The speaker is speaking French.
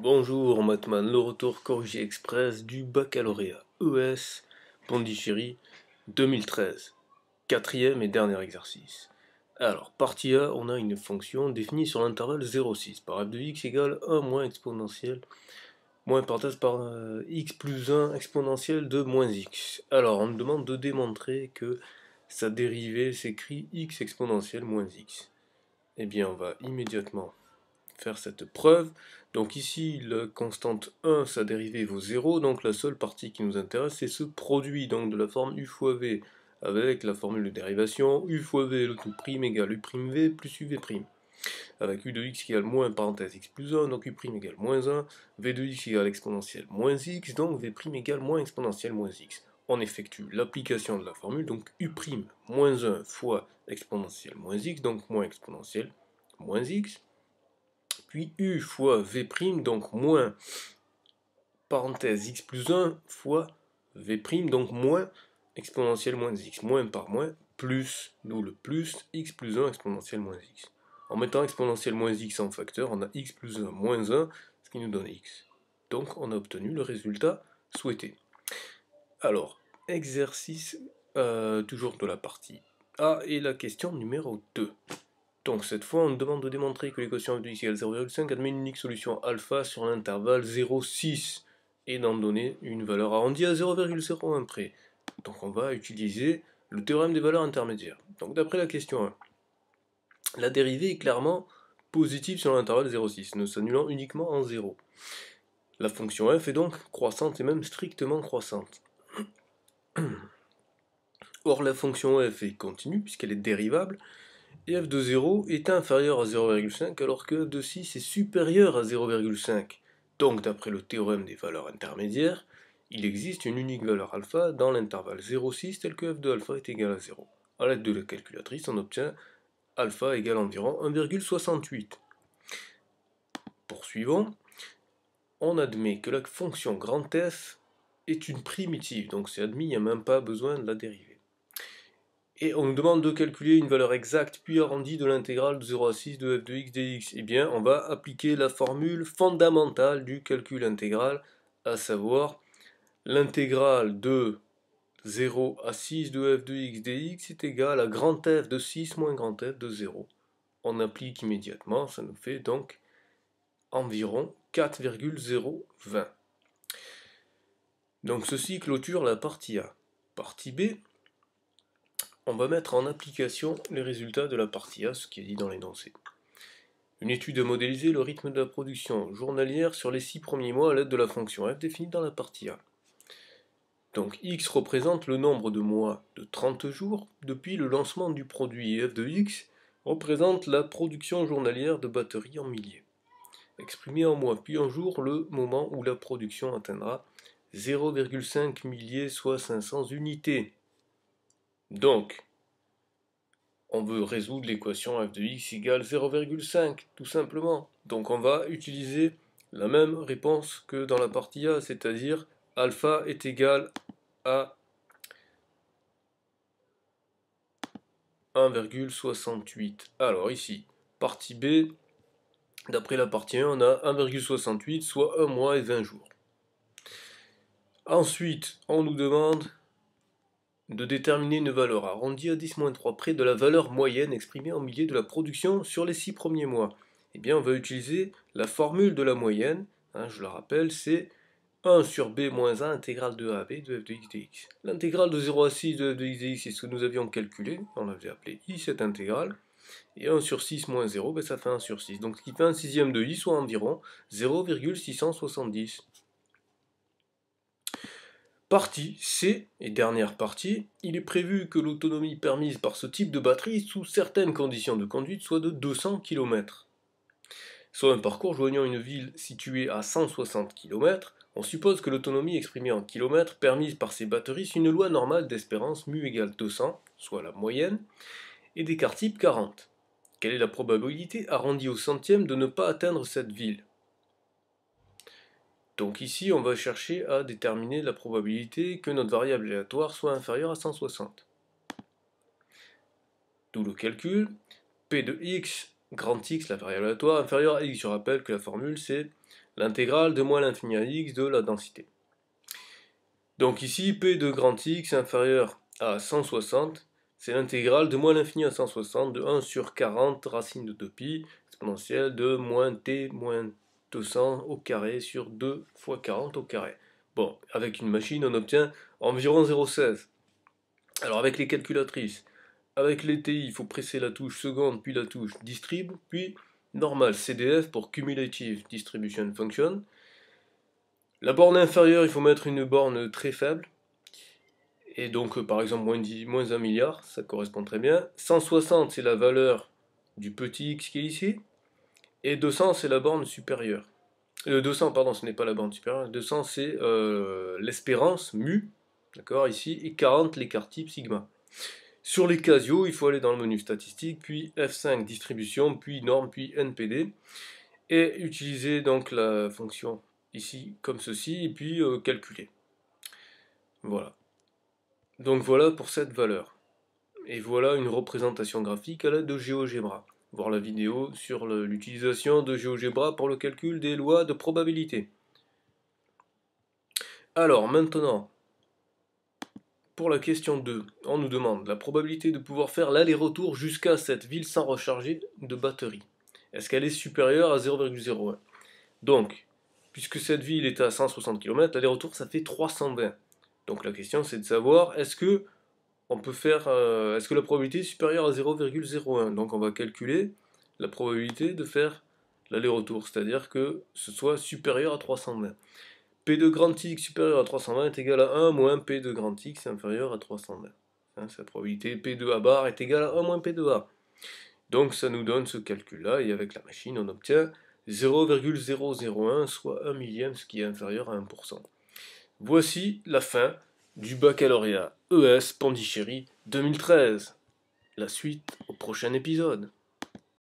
Bonjour Matman, le retour corrigé express du baccalauréat ES Pondichéry 2013. Quatrième et dernier exercice. Alors, partie A, on a une fonction définie sur l'intervalle 0,6 par f de x égale 1 moins exponentielle moins parenthèse par euh, x plus 1 exponentielle de moins x. Alors, on me demande de démontrer que sa dérivée s'écrit x exponentielle moins x. Eh bien, on va immédiatement faire cette preuve. Donc ici, la constante 1, sa dérivée vaut 0, donc la seule partie qui nous intéresse, c'est ce produit, donc de la forme u fois v, avec la formule de dérivation u fois v, le tout prime égale u prime v plus v prime. Avec u de x égale moins, parenthèse x plus 1, donc u prime égale moins 1, v de x égale exponentielle moins x, donc v prime égale moins exponentielle moins x. On effectue l'application de la formule, donc u prime moins 1 fois exponentielle moins x, donc moins exponentielle moins x, puis U fois V', donc moins parenthèse x plus 1 fois V', prime, donc moins exponentielle moins x, moins par moins, plus, nous le plus, x plus 1 exponentielle moins x. En mettant exponentielle moins x en facteur, on a x plus 1 moins 1, ce qui nous donne x. Donc on a obtenu le résultat souhaité. Alors, exercice euh, toujours de la partie A et la question numéro 2. Donc cette fois, on nous demande de démontrer que l'équation x égale 0,5 admet une unique solution alpha sur l'intervalle 0,6 et d'en donner une valeur arrondie à 0,01 près. Donc on va utiliser le théorème des valeurs intermédiaires. Donc d'après la question 1, la dérivée est clairement positive sur l'intervalle 0,6, ne s'annulant uniquement en 0. La fonction f est donc croissante et même strictement croissante. Or la fonction f est continue puisqu'elle est dérivable, et f de 0 est inférieur à 0,5 alors que f de 6 est supérieur à 0,5. Donc d'après le théorème des valeurs intermédiaires, il existe une unique valeur alpha dans l'intervalle 0,6 tel que f de alpha est égal à 0. A l'aide de la calculatrice, on obtient alpha égale environ 1,68. Poursuivons. On admet que la fonction grand F est une primitive, donc c'est admis, il n'y a même pas besoin de la dériver. Et on nous demande de calculer une valeur exacte puis arrondie de l'intégrale de 0 à 6 de f de x dx. Eh bien, on va appliquer la formule fondamentale du calcul intégral, à savoir l'intégrale de 0 à 6 de f de x dx est égale à grand f de 6 moins grand f de 0. On applique immédiatement, ça nous fait donc environ 4,020. Donc ceci clôture la partie A. Partie B, on va mettre en application les résultats de la partie A, ce qui est dit dans l'énoncé. Une étude a modélisé le rythme de la production journalière sur les six premiers mois à l'aide de la fonction f définie dans la partie A. Donc x représente le nombre de mois de 30 jours depuis le lancement du produit et f de x représente la production journalière de batteries en milliers. Exprimée en mois puis en jours, le moment où la production atteindra 0,5 milliers soit 500 unités donc, on veut résoudre l'équation f de x égale 0,5, tout simplement. Donc on va utiliser la même réponse que dans la partie A, c'est-à-dire alpha est égal à 1,68. Alors ici, partie B, d'après la partie 1, on a 1,68, soit 1 mois et 20 jours. Ensuite, on nous demande de déterminer une valeur arrondie à 10-3 près de la valeur moyenne exprimée en milieu de la production sur les 6 premiers mois. Eh bien, on va utiliser la formule de la moyenne, hein, je le rappelle, c'est 1 sur b moins 1 intégrale de a b de f de x dx. L'intégrale de 0 à 6 de f de x dx, c'est ce que nous avions calculé, on l'avait appelé i cette intégrale, et 1 sur 6 0, ben, ça fait 1 sur 6, donc ce qui fait un sixième de i, soit environ 0,670. Partie C et dernière partie, il est prévu que l'autonomie permise par ce type de batterie sous certaines conditions de conduite soit de 200 km. Soit un parcours joignant une ville située à 160 km, on suppose que l'autonomie exprimée en km permise par ces batteries suit une loi normale d'espérance mu égale 200, soit la moyenne, et d'écart type 40. Quelle est la probabilité arrondie au centième de ne pas atteindre cette ville donc ici, on va chercher à déterminer la probabilité que notre variable aléatoire soit inférieure à 160. D'où le calcul P de x, grand X, la variable aléatoire, inférieure à x. Je rappelle que la formule, c'est l'intégrale de moins l'infini à x de la densité. Donc ici, P de grand X inférieur à 160, c'est l'intégrale de moins l'infini à 160 de 1 sur 40 racine de pi exponentielle de moins t moins 200 au carré sur 2 fois 40 au carré. Bon, avec une machine, on obtient environ 0,16. Alors avec les calculatrices, avec les TI, il faut presser la touche seconde, puis la touche distribue, puis normal, CDF pour Cumulative Distribution Function. La borne inférieure, il faut mettre une borne très faible. Et donc, euh, par exemple, 10, moins 1 milliard, ça correspond très bien. 160, c'est la valeur du petit x qui est ici. Et 200, c'est la borne supérieure. 200, euh, pardon, ce n'est pas la borne supérieure. 200, c'est euh, l'espérance, mu, d'accord, ici, et 40, l'écart type, sigma. Sur les Casio, il faut aller dans le menu statistique, puis F5, distribution, puis norme, puis NPD, et utiliser donc la fonction ici, comme ceci, et puis euh, calculer. Voilà. Donc voilà pour cette valeur. Et voilà une représentation graphique à l'aide de GeoGebra. Voir la vidéo sur l'utilisation de GeoGebra pour le calcul des lois de probabilité. Alors maintenant, pour la question 2, on nous demande la probabilité de pouvoir faire l'aller-retour jusqu'à cette ville sans recharger de batterie. Est-ce qu'elle est supérieure à 0,01 Donc, puisque cette ville est à 160 km, l'aller-retour ça fait 320. Donc la question c'est de savoir est-ce que on peut faire. Euh, est-ce que la probabilité est supérieure à 0,01 Donc on va calculer la probabilité de faire l'aller-retour, c'est-à-dire que ce soit supérieur à 320. P de grand X supérieur à 320 est égal à 1 moins P de grand X inférieur à 320. Hein, c'est sa probabilité P de A bar est égal à 1 moins P de A. Donc ça nous donne ce calcul-là, et avec la machine, on obtient 0,001, soit 1 millième, ce qui est inférieur à 1%. Voici la fin du baccalauréat ES Pandichéry 2013. La suite au prochain épisode.